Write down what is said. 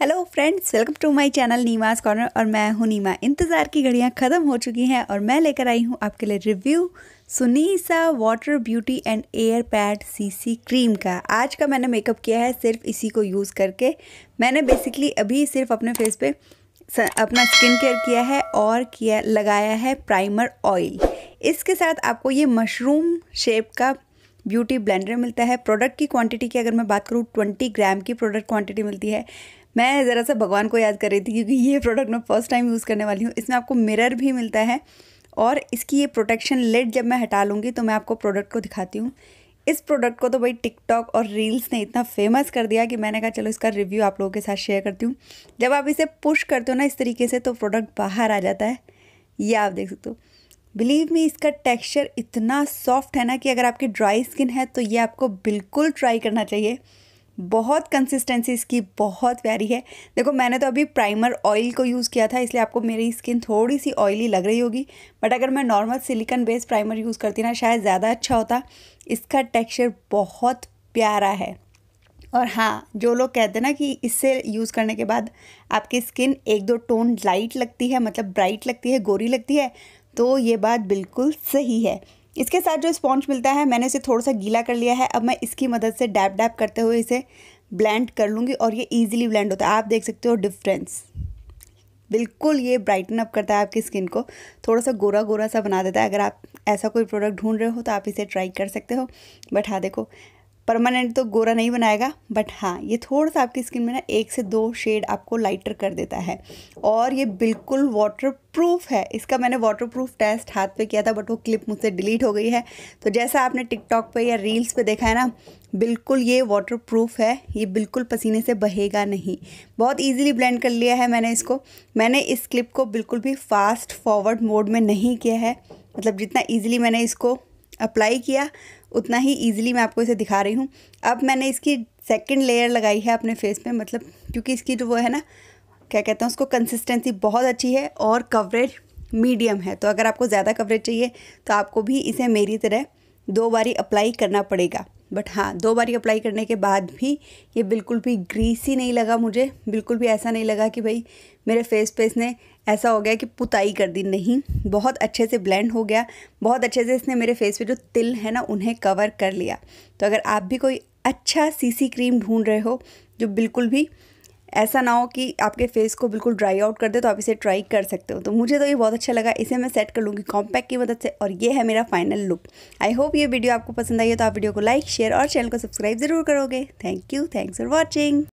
hello friends welcome to my channel नीमाज corner और मैं हूं नीमा इंतज़ार की घड़ियां ख़त्म हो चुकी हैं और मैं लेकर आई हूं आपके लिए review Sunisa water beauty and air pad CC cream का आज का मैंने मेकअप किया है सिर्फ इसी को यूज़ करके मैंने बेसिकली अभी सिर्फ अपने फेस पे अपना स्किन केयर किया है और किया लगाया है प्राइमर ऑयल इसके साथ आपको ये मशरूम शेप का ब्यूटी ब्लेंडर मिलता है प्रोडक्ट की क्वांटिटी की अगर मैं बात करूँ 20 ग्राम की प्रोडक्ट क्वांटिटी मिलती है मैं ज़रा सा भगवान को याद कर रही थी क्योंकि ये प्रोडक्ट मैं फ़र्स्ट टाइम यूज़ करने वाली हूँ इसमें आपको मिरर भी मिलता है और इसकी ये प्रोटेक्शन लेड जब मैं हटा लूँगी तो मैं आपको प्रोडक्ट को दिखाती हूँ इस प्रोडक्ट को तो भाई टिकटॉक और रील्स ने इतना फेमस कर दिया कि मैंने कहा चलो इसका रिव्यू आप लोगों के साथ शेयर करती हूँ जब आप इसे पुश करते हो ना इस तरीके से तो प्रोडक्ट बाहर आ जाता है ये आप देख सकते हो बिलीव मी इसका टेक्सचर इतना सॉफ्ट है ना कि अगर आपकी ड्राई स्किन है तो ये आपको बिल्कुल ट्राई करना चाहिए बहुत कंसिस्टेंसी इसकी बहुत प्यारी है देखो मैंने तो अभी प्राइमर ऑयल को यूज़ किया था इसलिए आपको मेरी स्किन थोड़ी सी ऑयली लग रही होगी बट अगर मैं normal silicone based primer use करती ना शायद ज़्यादा अच्छा होता इसका टेक्सचर बहुत प्यारा है और हाँ जो लोग कहते हैं ना कि इससे यूज़ करने के बाद आपकी स्किन एक दो टोन लाइट लगती है मतलब ब्राइट लगती है गोरी लगती है तो ये बात बिल्कुल सही है इसके साथ जो स्पॉन्ज मिलता है मैंने इसे थोड़ा सा गीला कर लिया है अब मैं इसकी मदद से डैप डैप करते हुए इसे ब्लेंड कर लूँगी और ये ईजिली ब्लेंड होता है आप देख सकते हो डिफरेंस बिल्कुल ये ब्राइटन अप करता है आपकी स्किन को थोड़ा सा गोरा गोरा सा बना देता है अगर आप ऐसा कोई प्रोडक्ट ढूंढ रहे हो तो आप इसे ट्राई कर सकते हो बैठा हाँ, देखो परमानेंट तो गोरा नहीं बनाएगा बट हाँ ये थोड़ा सा आपकी स्किन में ना एक से दो शेड आपको लाइटर कर देता है और ये बिल्कुल वाटर प्रूफ है इसका मैंने वाटर प्रूफ टेस्ट हाथ पे किया था बट वो क्लिप मुझसे डिलीट हो गई है तो जैसा आपने टिकटॉक पे या रील्स पे देखा है ना बिल्कुल ये वाटर प्रूफ है ये बिल्कुल पसीने से बहेगा नहीं बहुत ईजिली ब्लेंड कर लिया है मैंने इसको मैंने इस क्लिप को बिल्कुल भी फास्ट फॉरवर्ड मोड में नहीं किया है मतलब जितना ईजिली मैंने इसको अप्लाई किया उतना ही ईजिली मैं आपको इसे दिखा रही हूँ अब मैंने इसकी सेकेंड लेयर लगाई है अपने फेस पर मतलब क्योंकि इसकी जो वो है ना क्या कहते हैं उसको कंसिस्टेंसी बहुत अच्छी है और कवरेज मीडियम है तो अगर आपको ज़्यादा कवरेज चाहिए तो आपको भी इसे मेरी तरह दो बारी अप्लाई करना पड़ेगा बट हाँ दो बारी अप्लाई करने के बाद भी ये बिल्कुल भी ग्रीसी नहीं लगा मुझे बिल्कुल भी ऐसा नहीं लगा कि भाई मेरे फेस पे इसने ऐसा हो गया कि पुताई कर दी नहीं बहुत अच्छे से ब्लेंड हो गया बहुत अच्छे से इसने मेरे फेस पे जो तिल है ना उन्हें कवर कर लिया तो अगर आप भी कोई अच्छा सी क्रीम ढूंढ रहे हो जो बिल्कुल भी ऐसा ना हो कि आपके फेस को बिल्कुल ड्राई आउट कर दे तो आप इसे ट्राई कर सकते हो तो मुझे तो ये बहुत अच्छा लगा इसे मैं सेट कर लूँगी कॉम्पैक्ट की मदद से और ये है मेरा फाइनल लुक आई होप ये वीडियो आपको पसंद आई है तो आप वीडियो को लाइक शेयर और चैनल को सब्सक्राइब ज़रूर करोगे thank you thanks for watching